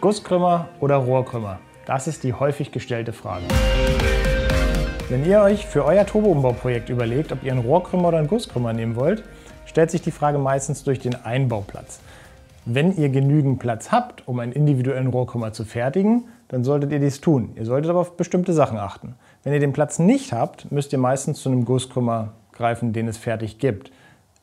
Gusskrümmer oder Rohrkrümmer? Das ist die häufig gestellte Frage. Wenn ihr euch für euer Turboumbauprojekt überlegt, ob ihr einen Rohrkrümmer oder einen Gusskrümmer nehmen wollt, stellt sich die Frage meistens durch den Einbauplatz. Wenn ihr genügend Platz habt, um einen individuellen Rohrkrümmer zu fertigen, dann solltet ihr dies tun. Ihr solltet aber auf bestimmte Sachen achten. Wenn ihr den Platz nicht habt, müsst ihr meistens zu einem Gusskrümmer greifen, den es fertig gibt.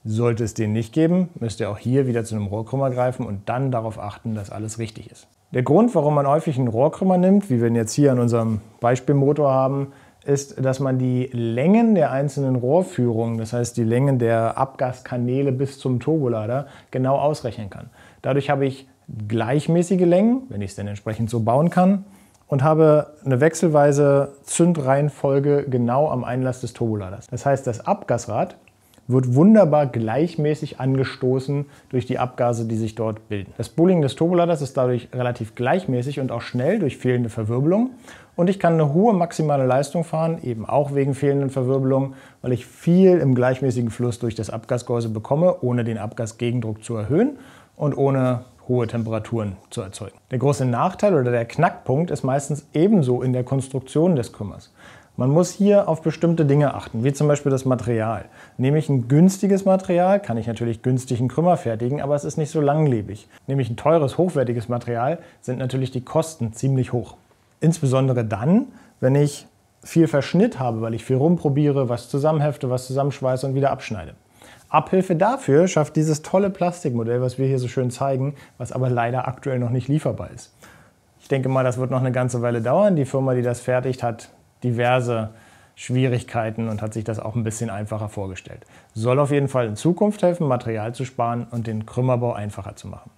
Sollte es den nicht geben, müsst ihr auch hier wieder zu einem Rohrkrümmer greifen und dann darauf achten, dass alles richtig ist. Der Grund, warum man häufig einen Rohrkrümmer nimmt, wie wir ihn jetzt hier an unserem Beispielmotor haben, ist, dass man die Längen der einzelnen Rohrführungen, das heißt die Längen der Abgaskanäle bis zum Turbolader, genau ausrechnen kann. Dadurch habe ich gleichmäßige Längen, wenn ich es denn entsprechend so bauen kann, und habe eine wechselweise Zündreihenfolge genau am Einlass des Turboladers. Das heißt, das Abgasrad wird wunderbar gleichmäßig angestoßen durch die Abgase, die sich dort bilden. Das Spooling des Turboladers ist dadurch relativ gleichmäßig und auch schnell durch fehlende Verwirbelung. Und ich kann eine hohe maximale Leistung fahren, eben auch wegen fehlenden Verwirbelung, weil ich viel im gleichmäßigen Fluss durch das Abgasgehäuse bekomme, ohne den Abgasgegendruck zu erhöhen und ohne hohe Temperaturen zu erzeugen. Der große Nachteil oder der Knackpunkt ist meistens ebenso in der Konstruktion des Kümmers. Man muss hier auf bestimmte Dinge achten, wie zum Beispiel das Material. Nehme ich ein günstiges Material, kann ich natürlich günstig einen Krümmer fertigen, aber es ist nicht so langlebig. Nehme ich ein teures, hochwertiges Material, sind natürlich die Kosten ziemlich hoch. Insbesondere dann, wenn ich viel Verschnitt habe, weil ich viel rumprobiere, was zusammenhefte, was zusammenschweiße und wieder abschneide. Abhilfe dafür schafft dieses tolle Plastikmodell, was wir hier so schön zeigen, was aber leider aktuell noch nicht lieferbar ist. Ich denke mal, das wird noch eine ganze Weile dauern. Die Firma, die das fertigt, hat diverse Schwierigkeiten und hat sich das auch ein bisschen einfacher vorgestellt. Soll auf jeden Fall in Zukunft helfen, Material zu sparen und den Krümmerbau einfacher zu machen.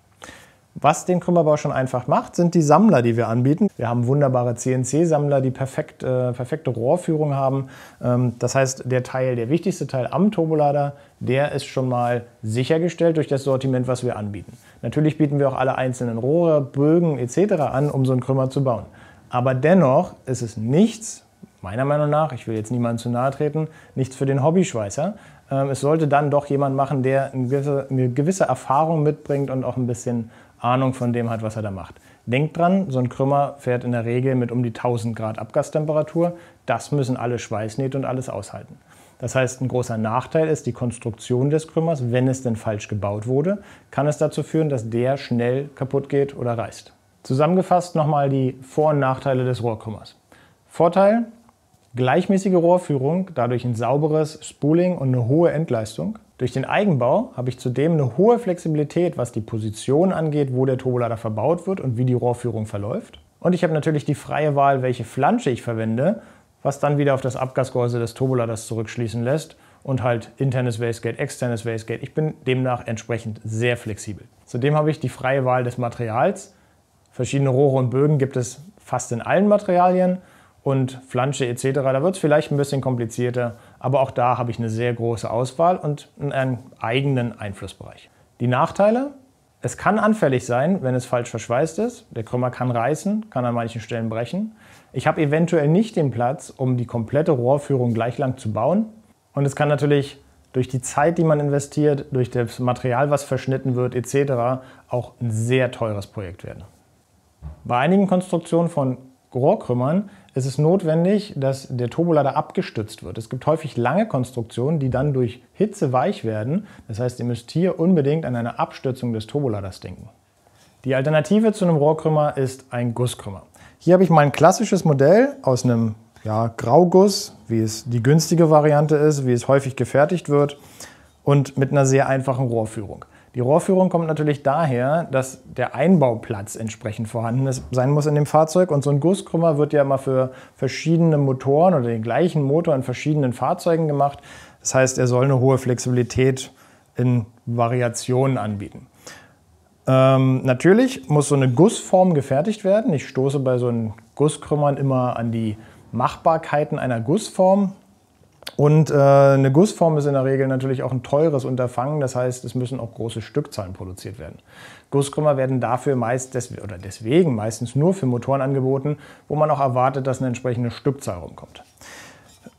Was den Krümmerbau schon einfach macht, sind die Sammler, die wir anbieten. Wir haben wunderbare CNC-Sammler, die perfekt, äh, perfekte Rohrführung haben. Ähm, das heißt, der Teil, der wichtigste Teil am Turbolader, der ist schon mal sichergestellt durch das Sortiment, was wir anbieten. Natürlich bieten wir auch alle einzelnen Rohre, Bögen etc. an, um so einen Krümmer zu bauen. Aber dennoch ist es nichts, meiner Meinung nach, ich will jetzt niemandem zu nahe treten, nichts für den Hobbyschweißer. Ähm, es sollte dann doch jemand machen, der eine gewisse, Erfahrung mitbringt und auch ein bisschen Ahnung von dem hat, was er da macht. Denkt dran, so ein Krümmer fährt in der Regel mit um die 1000 Grad Abgastemperatur. Das müssen alle Schweißnähte und alles aushalten. Das heißt, ein großer Nachteil ist die Konstruktion des Krümmers. Wenn es denn falsch gebaut wurde, kann es dazu führen, dass der schnell kaputt geht oder reißt. Zusammengefasst nochmal die Vor- und Nachteile des Rohrkrümmers. Vorteil, Gleichmäßige Rohrführung, dadurch ein sauberes Spooling und eine hohe Endleistung. Durch den Eigenbau habe ich zudem eine hohe Flexibilität, was die Position angeht, wo der Turbolader verbaut wird und wie die Rohrführung verläuft. Und ich habe natürlich die freie Wahl, welche Flansche ich verwende, was dann wieder auf das Abgasgehäuse des Turboladers zurückschließen lässt und halt internes Wastegate, externes Wastegate. Ich bin demnach entsprechend sehr flexibel. Zudem habe ich die freie Wahl des Materials. Verschiedene Rohre und Bögen gibt es fast in allen Materialien und Flansche etc. Da wird es vielleicht ein bisschen komplizierter, aber auch da habe ich eine sehr große Auswahl und einen eigenen Einflussbereich. Die Nachteile? Es kann anfällig sein, wenn es falsch verschweißt ist. Der Krümmer kann reißen, kann an manchen Stellen brechen. Ich habe eventuell nicht den Platz, um die komplette Rohrführung gleich lang zu bauen. Und es kann natürlich durch die Zeit, die man investiert, durch das Material, was verschnitten wird, etc., auch ein sehr teures Projekt werden. Bei einigen Konstruktionen von Rohrkrümmern ist es notwendig, dass der Turbolader abgestützt wird. Es gibt häufig lange Konstruktionen, die dann durch Hitze weich werden. Das heißt, ihr müsst hier unbedingt an eine Abstützung des Turboladers denken. Die Alternative zu einem Rohrkrümmer ist ein Gusskrümmer. Hier habe ich mein klassisches Modell aus einem ja, Grauguss, wie es die günstige Variante ist, wie es häufig gefertigt wird und mit einer sehr einfachen Rohrführung. Die Rohrführung kommt natürlich daher, dass der Einbauplatz entsprechend vorhanden ist, sein muss in dem Fahrzeug. Und so ein Gusskrümmer wird ja mal für verschiedene Motoren oder den gleichen Motor in verschiedenen Fahrzeugen gemacht. Das heißt, er soll eine hohe Flexibilität in Variationen anbieten. Ähm, natürlich muss so eine Gussform gefertigt werden. Ich stoße bei so einem Gusskrümmern immer an die Machbarkeiten einer Gussform. Und äh, eine Gussform ist in der Regel natürlich auch ein teures Unterfangen. Das heißt, es müssen auch große Stückzahlen produziert werden. Gusskrümmer werden dafür meist des oder deswegen meistens nur für Motoren angeboten, wo man auch erwartet, dass eine entsprechende Stückzahl rumkommt.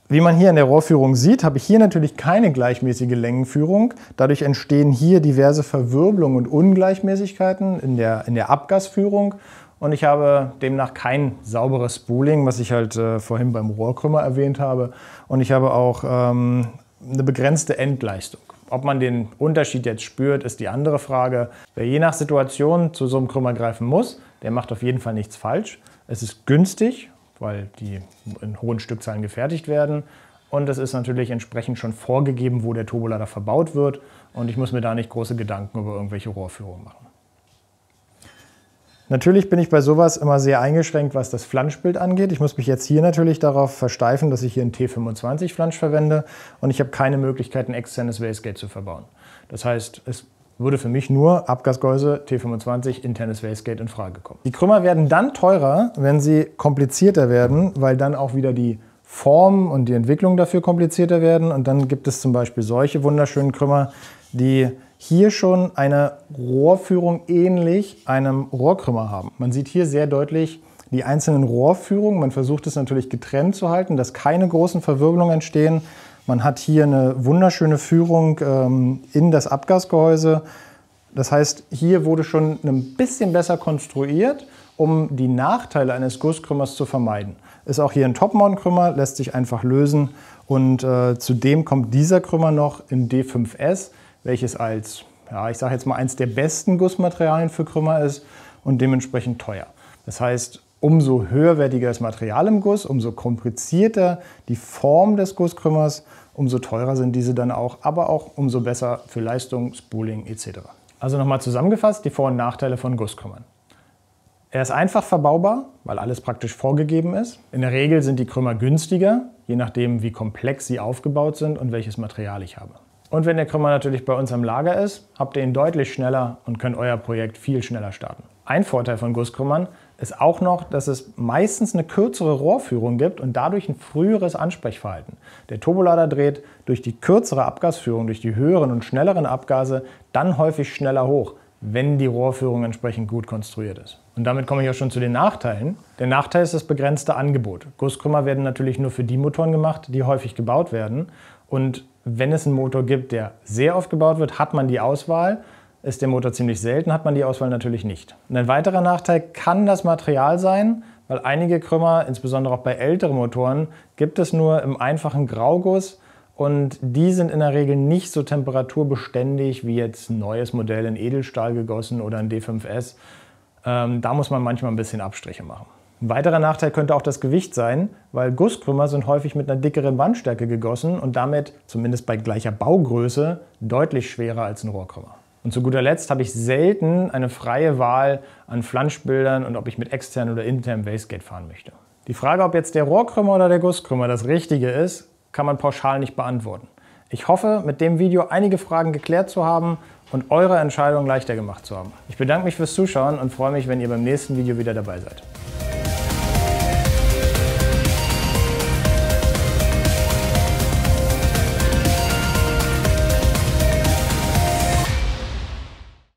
Wie man hier in der Rohrführung sieht, habe ich hier natürlich keine gleichmäßige Längenführung. Dadurch entstehen hier diverse Verwirbelungen und Ungleichmäßigkeiten in der, in der Abgasführung und ich habe demnach kein sauberes Spooling, was ich halt äh, vorhin beim Rohrkrümmer erwähnt habe. Und ich habe auch ähm, eine begrenzte Endleistung. Ob man den Unterschied jetzt spürt, ist die andere Frage. Wer je nach Situation zu so einem Krümmer greifen muss, der macht auf jeden Fall nichts falsch. Es ist günstig, weil die in hohen Stückzahlen gefertigt werden. Und es ist natürlich entsprechend schon vorgegeben, wo der Turbolader verbaut wird. Und ich muss mir da nicht große Gedanken über irgendwelche Rohrführungen machen. Natürlich bin ich bei sowas immer sehr eingeschränkt, was das Flanschbild angeht. Ich muss mich jetzt hier natürlich darauf versteifen, dass ich hier einen T25-Flansch verwende und ich habe keine Möglichkeit, ein externes Wastegate zu verbauen. Das heißt, es würde für mich nur Abgasgehäuse T25 internes Wastegate in Frage kommen. Die Krümmer werden dann teurer, wenn sie komplizierter werden, weil dann auch wieder die Formen und die Entwicklung dafür komplizierter werden. Und dann gibt es zum Beispiel solche wunderschönen Krümmer, die hier schon eine Rohrführung ähnlich einem Rohrkrümmer haben. Man sieht hier sehr deutlich die einzelnen Rohrführungen. Man versucht es natürlich getrennt zu halten, dass keine großen Verwirbelungen entstehen. Man hat hier eine wunderschöne Führung ähm, in das Abgasgehäuse. Das heißt, hier wurde schon ein bisschen besser konstruiert, um die Nachteile eines Gusskrümmers zu vermeiden. Ist auch hier ein Topmount-Krümmer, lässt sich einfach lösen. Und äh, zudem kommt dieser Krümmer noch in D5S welches als, ja, ich sage jetzt mal, eins der besten Gussmaterialien für Krümmer ist und dementsprechend teuer. Das heißt, umso höherwertiger das Material im Guss, umso komplizierter die Form des Gusskrümmers, umso teurer sind diese dann auch, aber auch umso besser für Leistung, Spooling etc. Also nochmal zusammengefasst die Vor- und Nachteile von Gusskrümmern. Er ist einfach verbaubar, weil alles praktisch vorgegeben ist. In der Regel sind die Krümmer günstiger, je nachdem wie komplex sie aufgebaut sind und welches Material ich habe. Und wenn der Krümmer natürlich bei uns am Lager ist, habt ihr ihn deutlich schneller und könnt euer Projekt viel schneller starten. Ein Vorteil von Gusskrümmern ist auch noch, dass es meistens eine kürzere Rohrführung gibt und dadurch ein früheres Ansprechverhalten. Der Turbolader dreht durch die kürzere Abgasführung, durch die höheren und schnelleren Abgase dann häufig schneller hoch, wenn die Rohrführung entsprechend gut konstruiert ist. Und damit komme ich auch schon zu den Nachteilen. Der Nachteil ist das begrenzte Angebot. Gusskrümmer werden natürlich nur für die Motoren gemacht, die häufig gebaut werden. Und wenn es einen Motor gibt, der sehr oft gebaut wird, hat man die Auswahl. Ist der Motor ziemlich selten, hat man die Auswahl natürlich nicht. Und ein weiterer Nachteil kann das Material sein, weil einige Krümmer, insbesondere auch bei älteren Motoren, gibt es nur im einfachen Grauguss und die sind in der Regel nicht so temperaturbeständig wie jetzt ein neues Modell in Edelstahl gegossen oder ein D5S. Ähm, da muss man manchmal ein bisschen Abstriche machen. Ein weiterer Nachteil könnte auch das Gewicht sein, weil Gusskrümmer sind häufig mit einer dickeren Bandstärke gegossen und damit, zumindest bei gleicher Baugröße, deutlich schwerer als ein Rohrkrümmer. Und zu guter Letzt habe ich selten eine freie Wahl an Flanschbildern und ob ich mit extern oder internem Wastegate fahren möchte. Die Frage, ob jetzt der Rohrkrümmer oder der Gusskrümmer das Richtige ist, kann man pauschal nicht beantworten. Ich hoffe, mit dem Video einige Fragen geklärt zu haben und eure Entscheidung leichter gemacht zu haben. Ich bedanke mich fürs Zuschauen und freue mich, wenn ihr beim nächsten Video wieder dabei seid.